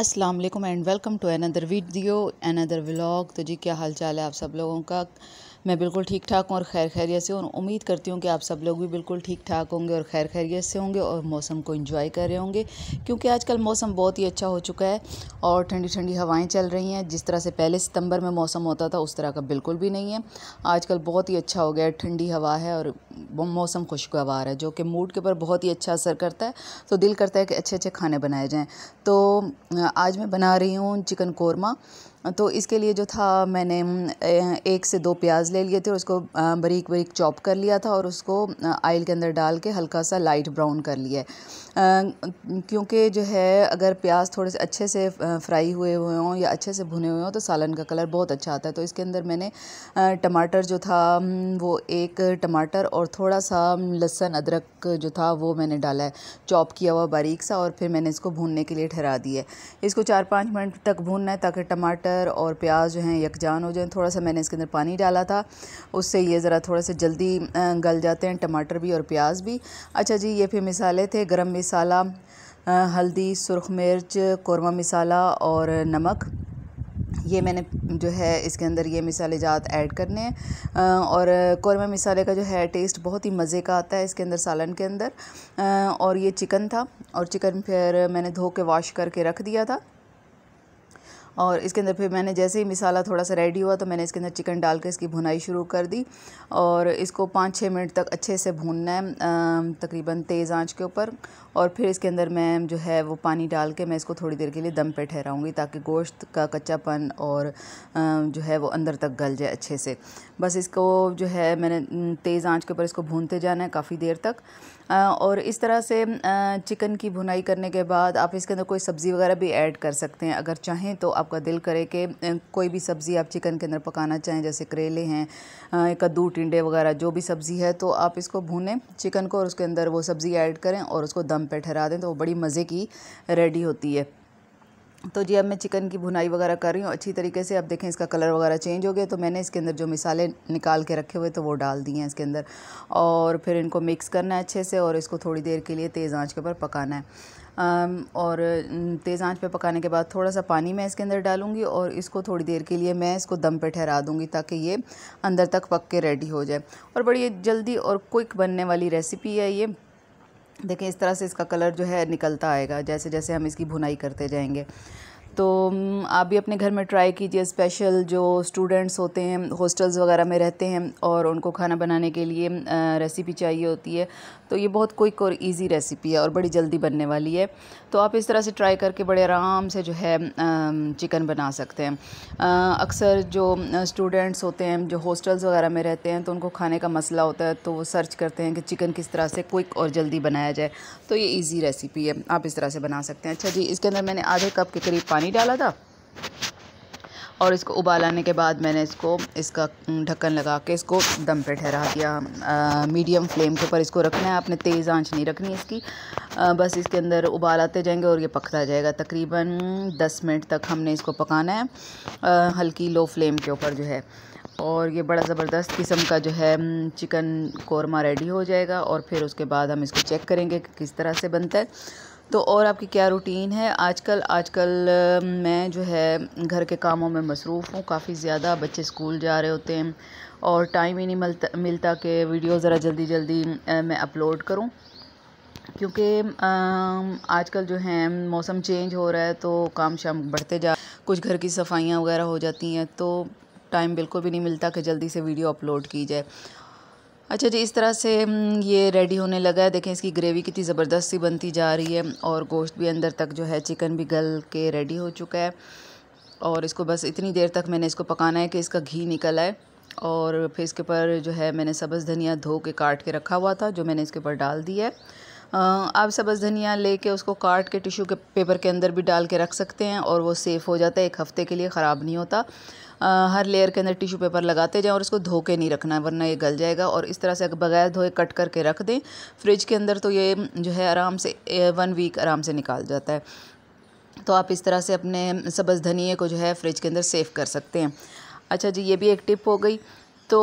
अस्सलाम वालेकुम and welcome to another video another vlog तो जी क्या हाल चाल है आप सब लोगों का मैं बिल्कुल ठीक ठाक हूँ और खैर खैरियत से और उम्मीद करती हूँ कि आप सब लोग भी बिल्कुल ठीक ठाक होंगे और खैर खैरियत से होंगे और मौसम को इन्जॉय कर रहे होंगे क्योंकि आजकल मौसम बहुत ही अच्छा हो चुका है और ठंडी ठंडी हवाएं चल रही हैं जिस तरह से पहले सितंबर में मौसम होता था उस तरह का बिल्कुल भी नहीं है आजकल बहुत ही अच्छा हो गया है ठंडी हवा है और मौसम खुशगवार है जो कि मूड के ऊपर बहुत ही अच्छा असर करता है तो दिल करता है कि अच्छे अच्छे खाने बनाए जाएँ तो आज मैं बना रही हूँ चिकन कौरमा तो इसके लिए जो था मैंने एक से दो प्याज ले लिए थे और उसको बारीक बारीक चॉप कर लिया था और उसको आयल के अंदर डाल के हल्का सा लाइट ब्राउन कर लिया क्योंकि जो है अगर प्याज थोड़े से अच्छे से फ्राई हुए हुए हों या अच्छे से भुने हुए हों तो सालन का कलर बहुत अच्छा आता है तो इसके अंदर मैंने टमाटर जो था वो एक टमाटर और थोड़ा सा लहसुन अदरक जो था वो मैंने डाला है चॉप किया हुआ बारीक सा और फिर मैंने इसको भूनने के लिए ठहरा दिया इसको चार पाँच मिनट तक भूनना है ताकि टमाटर टमाटर और प्याज जो हैं यकजान हो जाए थोड़ा सा मैंने इसके अंदर पानी डाला था उससे ये ज़रा थोड़ा सा जल्दी गल जाते हैं टमाटर भी और प्याज भी अच्छा जी ये फिर मिसाले थे गर्म मिसाला हल्दी सुरख मिर्च कौरमा मिसाला और नमक ये मैंने जो है इसके अंदर ये मिसाले जात ऐड करने हैं और कौरमा मिसाले का जो है टेस्ट बहुत ही मज़े का आता है इसके अंदर सालन के अंदर और ये चिकन था और चिकन फिर मैंने धो के वॉश करके रख दिया था और इसके अंदर फिर मैंने जैसे ही मसाला थोड़ा सा रेडी हुआ तो मैंने इसके अंदर चिकन डाल के इसकी भुनाई शुरू कर दी और इसको पाँच छः मिनट तक अच्छे से भूनना है तकरीबन तेज़ आंच के ऊपर और फिर इसके अंदर मैं जो है वो पानी डाल के मैं इसको थोड़ी देर के लिए दम पे ठहराऊँगी ताकि गोश्त का कच्चापन और जो है वो अंदर तक गल जाए अच्छे से बस इसको जो है मैंने तेज़ आँच के ऊपर इसको भूनते जाना है काफ़ी देर तक और इस तरह से चिकन की भुनाई करने के बाद आप इसके अंदर कोई सब्ज़ी वगैरह भी ऐड कर सकते हैं अगर चाहें तो आपका दिल करे कि कोई भी सब्ज़ी आप चिकन के अंदर पकाना चाहें जैसे करेले हैं कद्दू टिंडे वगैरह जो भी सब्ज़ी है तो आप इसको भूनें चिकन को और उसके अंदर वो सब्ज़ी ऐड करें और उसको दम पर ठहरा दें तो वो बड़ी मज़े की रेडी होती है तो जी अब मैं चिकन की भुनाई वगैरह कर रही हूँ अच्छी तरीके से अब देखें इसका कलर वगैरह चेंज हो गया तो मैंने इसके अंदर जो मिसाले निकाल के रखे हुए तो वो डाल दिए हैं इसके अंदर और फिर इनको मिक्स करना है अच्छे से और इसको थोड़ी देर के लिए तेज़ आंच के ऊपर पकाना है और तेज़ आंच पे पकाने के बाद थोड़ा सा पानी मैं इसके अंदर डालूंगी और इसको थोड़ी देर के लिए मैं इसको दम पे ठहरा दूंगी ताकि ये अंदर तक पक के रेडी हो जाए और बड़ी जल्दी और क्विक बनने वाली रेसिपी है ये देखें इस तरह से इसका कलर जो है निकलता आएगा जैसे जैसे हम इसकी भुनाई करते जाएंगे तो हम्म, आप भी अपने घर में ट्राई कीजिए स्पेशल जो स्टूडेंट्स होते हैं हॉस्टल्स वगैरह में रहते हैं और उनको खाना बनाने के लिए रेसिपी चाहिए होती है तो ये बहुत क्विक और इजी रेसिपी है और बड़ी जल्दी बनने वाली है तो आप इस तरह से ट्राई करके बड़े आराम से जो है चिकन बना सकते हैं अक्सर जो स्टूडेंट्स होते हैं जो हॉस्टल्स वगैरह में रहते हैं तो उनको खाने का मसला होता है तो वो सर्च करते हैं कि चिकन किस तरह से क्विक और जल्दी बनाया जाए तो ये ईज़ी रेसिपी है आप इस तरह से बना सकते हैं अच्छा जी इसके अंदर मैंने आधे कप के करीब पानी पानी डाला था और इसको उबाल आने के बाद मैंने इसको इसका ढक्कन लगा के इसको दम पे ठहरा दिया मीडियम फ्लेम के ऊपर इसको रखना है आपने तेज़ आंच नहीं रखनी इसकी आ, बस इसके अंदर उबाल आते जाएंगे और ये पकता जाएगा तकरीबन 10 मिनट तक हमने इसको पकाना है आ, हल्की लो फ्लेम के ऊपर जो है और ये बड़ा ज़बरदस्त किस्म का जो है चिकन कौरमा रेडी हो जाएगा और फिर उसके बाद हम इसको चेक करेंगे कि किस तरह से बनता है तो और आपकी क्या रूटीन है आजकल आजकल मैं जो है घर के कामों में मसरूफ़ हूँ काफ़ी ज़्यादा बच्चे स्कूल जा रहे होते हैं और टाइम ही नहीं मिलता मिलता कि वीडियो ज़रा जल्दी जल्दी मैं अपलोड करूँ क्योंकि आजकल जो है मौसम चेंज हो रहा है तो काम शाम बढ़ते जा कुछ घर की सफाइयाँ वगैरह हो जाती हैं तो टाइम बिल्कुल भी नहीं मिलता कि जल्दी से वीडियो अपलोड की जाए अच्छा जी इस तरह से ये रेडी होने लगा है देखें इसकी ग्रेवी कितनी ज़बरदस्त सी बनती जा रही है और गोश्त भी अंदर तक जो है चिकन भी गल के रेडी हो चुका है और इसको बस इतनी देर तक मैंने इसको पकाना है कि इसका घी निकल आए और फिर इसके ऊपर जो है मैंने सब्ज़ धनिया धो के काट के रखा हुआ था जो मैंने इसके ऊपर डाल दिया है आप सब्ज़ धनिया लेके उसको काट के टिश्यू के पेपर के अंदर भी डाल के रख सकते हैं और वो सेफ़ हो जाता है एक हफ़्ते के लिए ख़राब नहीं होता हर लेयर के अंदर टिश्यू पेपर लगाते जाएँ और इसको धो के नहीं रखना वरना ये गल जाएगा और इस तरह से बगैर धोए कट करके रख दें फ्रिज के अंदर तो ये जो है आराम से वन वीक आराम से निकाल जाता है तो आप इस तरह से अपने सब्ज़ धनिए को जो है फ्रिज के अंदर सेव कर सकते हैं अच्छा जी ये भी एक टिप हो गई तो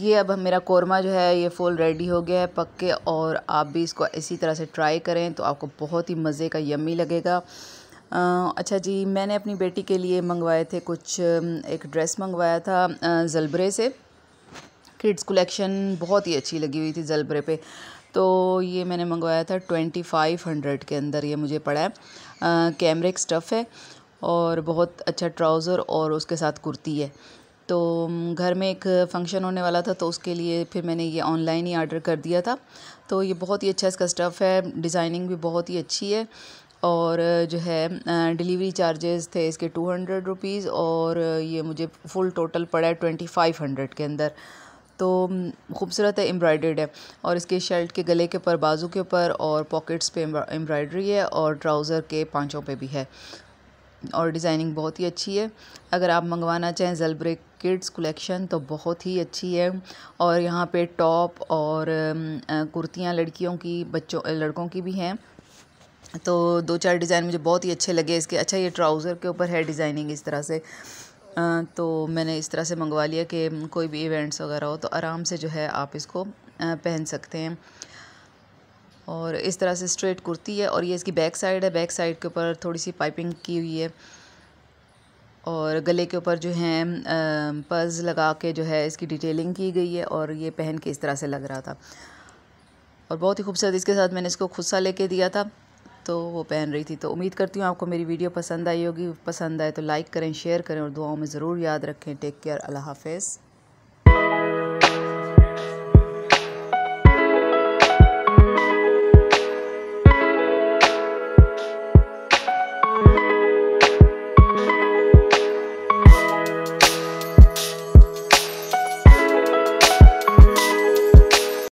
ये अब मेरा कौरमा जो है ये फुल रेडी हो गया है पक्के और आप भी इसको इसी तरह से ट्राई करें तो आपको बहुत ही मज़े का यमी लगेगा अच्छा जी मैंने अपनी बेटी के लिए मंगवाए थे कुछ एक ड्रेस मंगवाया था जलबरे से किड्स कलेक्शन बहुत ही अच्छी लगी हुई थी जलबरे पे तो ये मैंने मंगवाया था ट्वेंटी फाइव हंड्रेड के अंदर ये मुझे पड़ा है कैमरे स्टफ़ है और बहुत अच्छा ट्राउज़र और उसके साथ कुर्ती है तो घर में एक फ़ंक्शन होने वाला था तो उसके लिए फिर मैंने ये ऑनलाइन ही आर्डर कर दिया था तो ये बहुत ही अच्छा इसका स्टफ़ है डिज़ाइनिंग भी बहुत ही अच्छी है और जो है डिलीवरी चार्जेस थे इसके टू हंड्रेड रुपीज़ और ये मुझे फुल टोटल पड़ा है ट्वेंटी फाइव हंड्रेड के अंदर तो खूबसूरत है एम्ब्रॉयडर्ड है और इसके शर्ट के गले के ऊपर बाजू के ऊपर और पॉकेट्स पे एम्ब्रॉयडरी है और ट्राउज़र के पाँचों पे भी है और डिज़ाइनिंग बहुत ही अच्छी है अगर आप मंगवाना चाहें जलब्रेक किड्स कलेक्शन तो बहुत ही अच्छी है और यहाँ पे टॉप और कुर्तियाँ लड़कियों की बच्चों लड़कों की भी हैं तो दो चार डिज़ाइन मुझे बहुत ही अच्छे लगे इसके अच्छा ये ट्राउज़र के ऊपर है डिज़ाइनिंग इस तरह से तो मैंने इस तरह से मंगवा लिया कि कोई भी इवेंट्स वगैरह हो तो आराम से जो है आप इसको पहन सकते हैं और इस तरह से स्ट्रेट कुर्ती है और ये इसकी बैक साइड है बैक साइड के ऊपर थोड़ी सी पाइपिंग की हुई है और गले के ऊपर जो है पर्ज लगा के जो है इसकी डिटेलिंग की गई है और ये पहन के इस तरह से लग रहा था और बहुत ही खूबसूरत इसके साथ मैंने इसको खुस्सा लेके दिया था तो वो पहन रही थी तो उम्मीद करती हूँ आपको मेरी वीडियो पसंद आई होगी पसंद आए तो लाइक करें शेयर करें और दुआओं में ज़रूर याद रखें टेक केयर अल्लाह हाफिज़